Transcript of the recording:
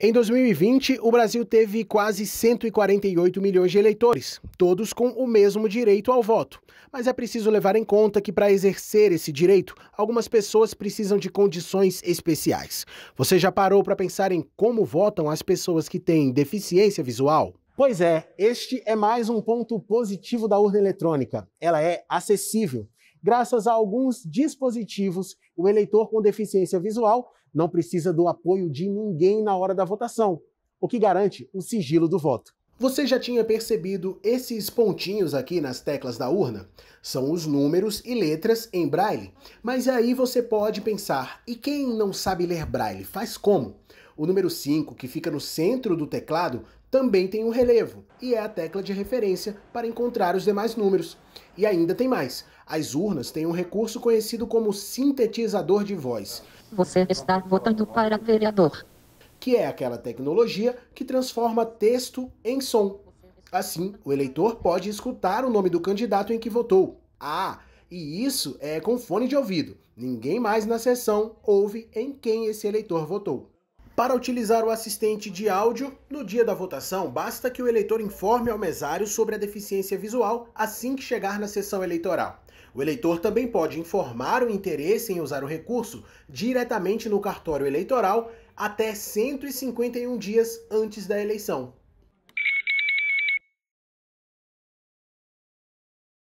Em 2020, o Brasil teve quase 148 milhões de eleitores, todos com o mesmo direito ao voto. Mas é preciso levar em conta que, para exercer esse direito, algumas pessoas precisam de condições especiais. Você já parou para pensar em como votam as pessoas que têm deficiência visual? Pois é, este é mais um ponto positivo da urna eletrônica. Ela é acessível graças a alguns dispositivos, o eleitor com deficiência visual não precisa do apoio de ninguém na hora da votação, o que garante o sigilo do voto. Você já tinha percebido esses pontinhos aqui nas teclas da urna? São os números e letras em braille. Mas aí você pode pensar: e quem não sabe ler braille, faz como? O número 5, que fica no centro do teclado, também tem um relevo, e é a tecla de referência para encontrar os demais números. E ainda tem mais. As urnas têm um recurso conhecido como sintetizador de voz. Você está votando para vereador. Que é aquela tecnologia que transforma texto em som. Assim, o eleitor pode escutar o nome do candidato em que votou. Ah, e isso é com fone de ouvido. Ninguém mais na sessão ouve em quem esse eleitor votou. Para utilizar o assistente de áudio, no dia da votação, basta que o eleitor informe ao mesário sobre a deficiência visual assim que chegar na sessão eleitoral. O eleitor também pode informar o interesse em usar o recurso diretamente no cartório eleitoral até 151 dias antes da eleição.